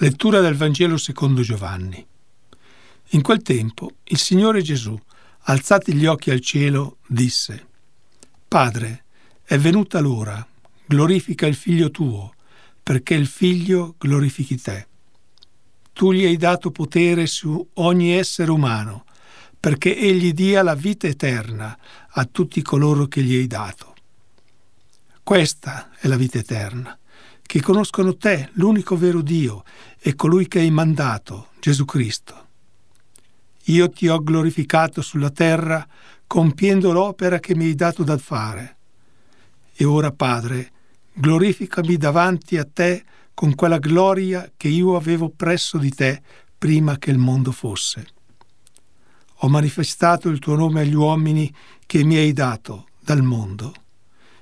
Lettura del Vangelo secondo Giovanni. In quel tempo il Signore Gesù, alzati gli occhi al cielo, disse, Padre, è venuta l'ora, glorifica il figlio tuo, perché il figlio glorifichi te. Tu gli hai dato potere su ogni essere umano, perché egli dia la vita eterna a tutti coloro che gli hai dato. Questa è la vita eterna che conoscono te, l'unico vero Dio, e colui che hai mandato, Gesù Cristo. Io ti ho glorificato sulla terra, compiendo l'opera che mi hai dato da fare. E ora, Padre, glorificami davanti a te con quella gloria che io avevo presso di te prima che il mondo fosse. Ho manifestato il tuo nome agli uomini che mi hai dato dal mondo.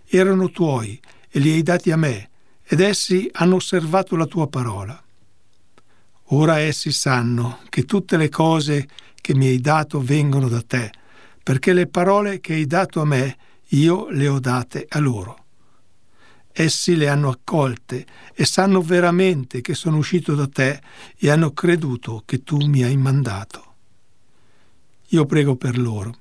Erano tuoi e li hai dati a me, ed essi hanno osservato la tua parola. Ora essi sanno che tutte le cose che mi hai dato vengono da te, perché le parole che hai dato a me io le ho date a loro. Essi le hanno accolte e sanno veramente che sono uscito da te e hanno creduto che tu mi hai mandato. Io prego per loro.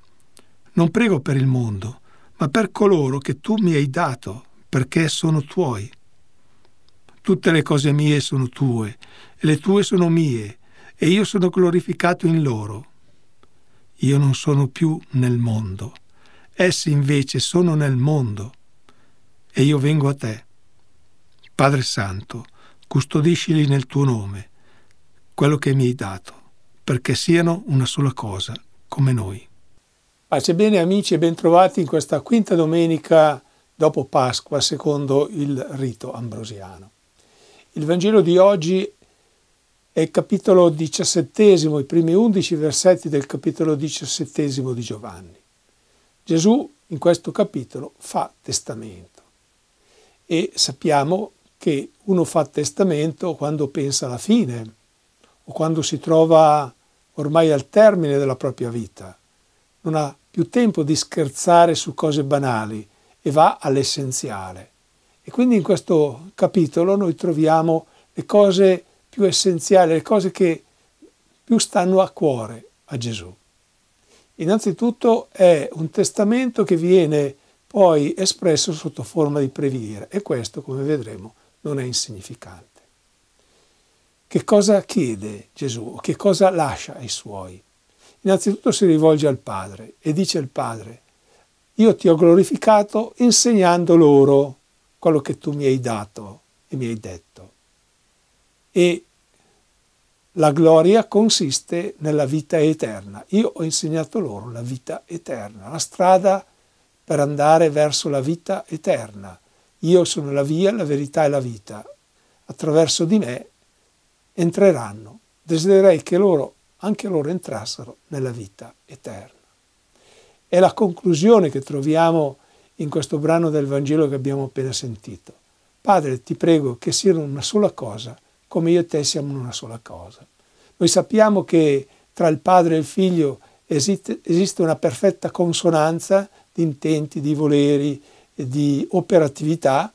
Non prego per il mondo, ma per coloro che tu mi hai dato, perché sono tuoi. Tutte le cose mie sono tue, e le tue sono mie, e io sono glorificato in loro. Io non sono più nel mondo, essi invece sono nel mondo, e io vengo a te. Padre Santo, custodiscili nel tuo nome, quello che mi hai dato, perché siano una sola cosa, come noi. Pace bene amici e bentrovati in questa quinta domenica dopo Pasqua secondo il rito ambrosiano. Il Vangelo di oggi è il capitolo diciassettesimo, i primi undici versetti del capitolo diciassettesimo di Giovanni. Gesù in questo capitolo fa testamento e sappiamo che uno fa testamento quando pensa alla fine o quando si trova ormai al termine della propria vita. Non ha più tempo di scherzare su cose banali e va all'essenziale. E quindi in questo capitolo noi troviamo le cose più essenziali, le cose che più stanno a cuore a Gesù. Innanzitutto è un testamento che viene poi espresso sotto forma di preghiera e questo, come vedremo, non è insignificante. Che cosa chiede Gesù? Che cosa lascia ai suoi? Innanzitutto si rivolge al Padre e dice al Padre, io ti ho glorificato insegnando loro quello che tu mi hai dato e mi hai detto. E la gloria consiste nella vita eterna. Io ho insegnato loro la vita eterna, la strada per andare verso la vita eterna. Io sono la via, la verità e la vita. Attraverso di me entreranno. Desidererei che loro, anche loro entrassero nella vita eterna. È la conclusione che troviamo in questo brano del Vangelo che abbiamo appena sentito. Padre, ti prego che siano una sola cosa, come io e te siamo una sola cosa. Noi sappiamo che tra il padre e il figlio esiste una perfetta consonanza di intenti, di voleri, di operatività.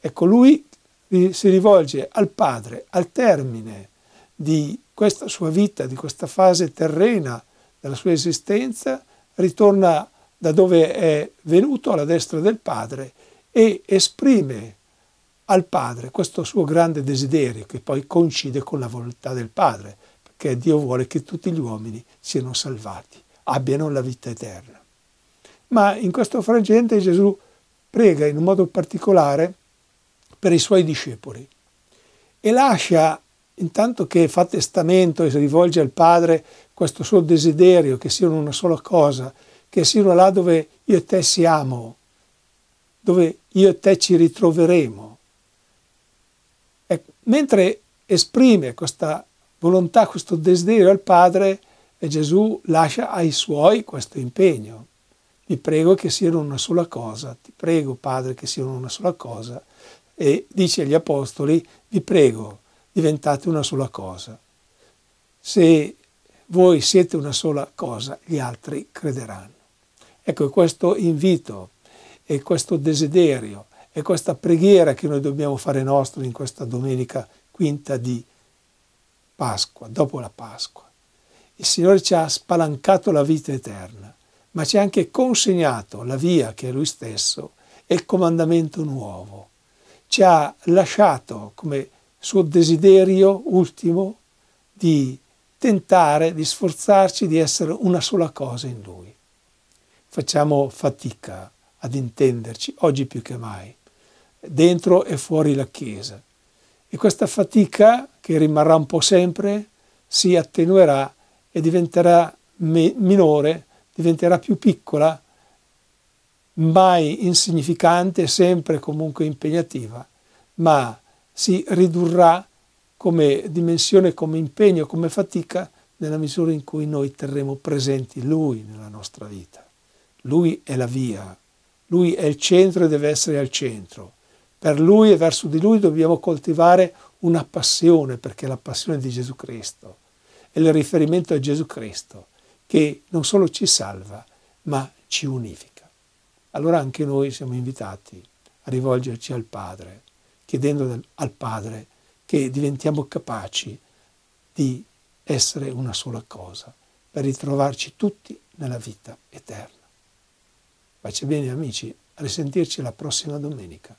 Ecco, lui si rivolge al padre al termine di questa sua vita, di questa fase terrena della sua esistenza, ritorna da dove è venuto alla destra del Padre e esprime al Padre questo suo grande desiderio che poi coincide con la volontà del Padre, perché Dio vuole che tutti gli uomini siano salvati, abbiano la vita eterna. Ma in questo frangente Gesù prega in un modo particolare per i suoi discepoli e lascia, intanto che fa testamento e si rivolge al Padre, questo suo desiderio che siano una sola cosa, che siano là dove io e te siamo, dove io e te ci ritroveremo. Ecco, mentre esprime questa volontà, questo desiderio al Padre, e Gesù lascia ai suoi questo impegno. Vi prego che siano una sola cosa, ti prego Padre che siano una sola cosa. E dice agli Apostoli, vi prego, diventate una sola cosa. Se voi siete una sola cosa, gli altri crederanno. Ecco, questo invito e questo desiderio e questa preghiera che noi dobbiamo fare nostro in questa domenica quinta di Pasqua, dopo la Pasqua. Il Signore ci ha spalancato la vita eterna, ma ci ha anche consegnato la via che è Lui stesso e il comandamento nuovo. Ci ha lasciato come suo desiderio ultimo di tentare, di sforzarci di essere una sola cosa in Lui facciamo fatica ad intenderci, oggi più che mai, dentro e fuori la Chiesa. E questa fatica, che rimarrà un po' sempre, si attenuerà e diventerà minore, diventerà più piccola, mai insignificante, sempre comunque impegnativa, ma si ridurrà come dimensione, come impegno, come fatica nella misura in cui noi terremo presenti Lui nella nostra vita. Lui è la via, lui è il centro e deve essere al centro. Per lui e verso di lui dobbiamo coltivare una passione, perché è la passione di Gesù Cristo. È il riferimento a Gesù Cristo, che non solo ci salva, ma ci unifica. Allora anche noi siamo invitati a rivolgerci al Padre, chiedendo al Padre che diventiamo capaci di essere una sola cosa, per ritrovarci tutti nella vita eterna. Pace bene amici, a risentirci la prossima domenica.